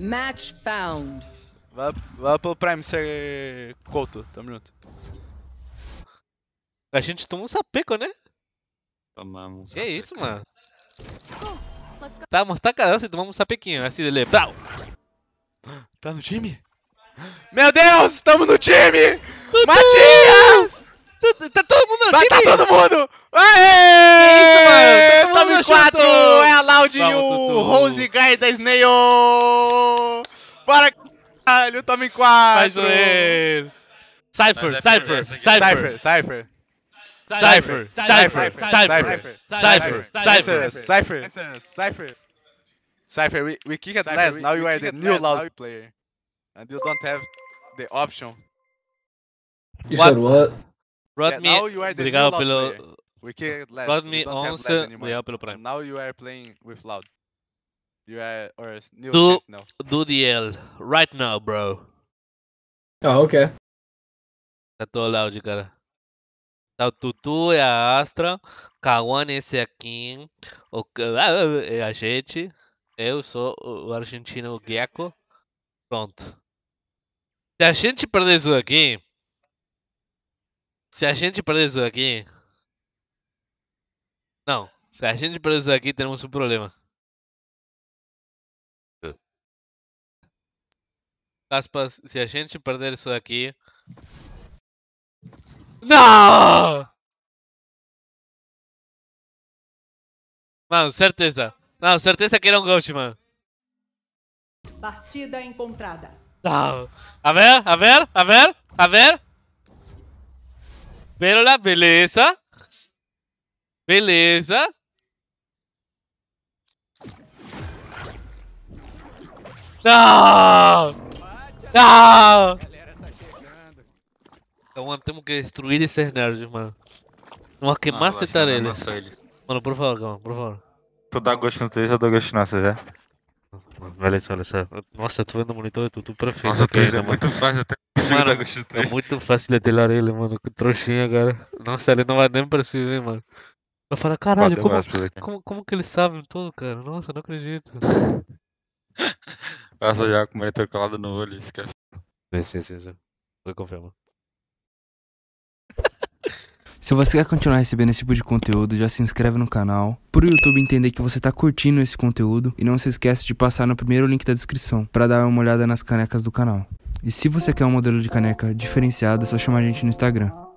Match found. Vá, vá pelo Prime ser é Couto, tamo junto. A gente toma um sapeco, né? Tomamos um Que é isso, mano? Tá, mas tá caralho, tomamos um sapequinho. Assim, ele Brau! Tá no time? Meu Deus, estamos no time! Matias! Tá todo mundo no Mas time? Tá todo mundo! Aê! Que isso, mano? Tá tamo em É a Loud e o Rose Guy da Snail! Para caralho, tome quatro. Mais um. Cypher, Cypher, Cypher, Cypher, Cypher. Cypher, Cypher, Cypher, Cypher, Cypher, Cypher, Cypher. Cypher, we, we kick at Cypher, last, we, now we you are the new loud player. And you don't have the option. You what? said what? Brought yeah, me, now you are the new loud pelo... Player. We kick at last, brought me 11, obrigado pelo Prime. now you are playing with loud. or new do, Do the L right now, bro. Oh, okay. Tá todo loud, cara. Tá o Tutu é a Astra, Kawan esse é aqui, o ah, é a gente, eu sou o argentino o Gecko. Pronto. Se a gente perder isso aqui, se a gente perder isso aqui, não, se a gente perder isso aqui, temos um problema. Aspas, se a gente perder isso daqui Não! Mano, certeza. Não, certeza que era um ghost, mano. Partida encontrada. Não. A ver, a ver, a ver, a ver. Pérola, beleza. Beleza. Não! Ah! Então temos que destruir esses nerds, mano. Vamos queimar macetar eles. Nossa, Mano, por favor, calma, por favor. Tu dá gosto no teu, eu dou gosto nessa já. Olha olha só. Nossa, tô vendo o monitor e tudo perfeito. Nossa, tu é, né, é muito fácil até mano, é muito fácil atelar ele, mano. Que trouxinha, agora Nossa, ele não vai nem perceber, mano. eu falo caralho, como, como, como que ele sabe tudo, cara? Nossa, não acredito. Passa já com o monitor colado no olho, esquece. Sim, sim, sim. sim. Eu confirmo. Se você quer continuar recebendo esse tipo de conteúdo, já se inscreve no canal. Pro YouTube entender que você está curtindo esse conteúdo e não se esquece de passar no primeiro link da descrição para dar uma olhada nas canecas do canal. E se você quer um modelo de caneca diferenciado, é só chamar a gente no Instagram.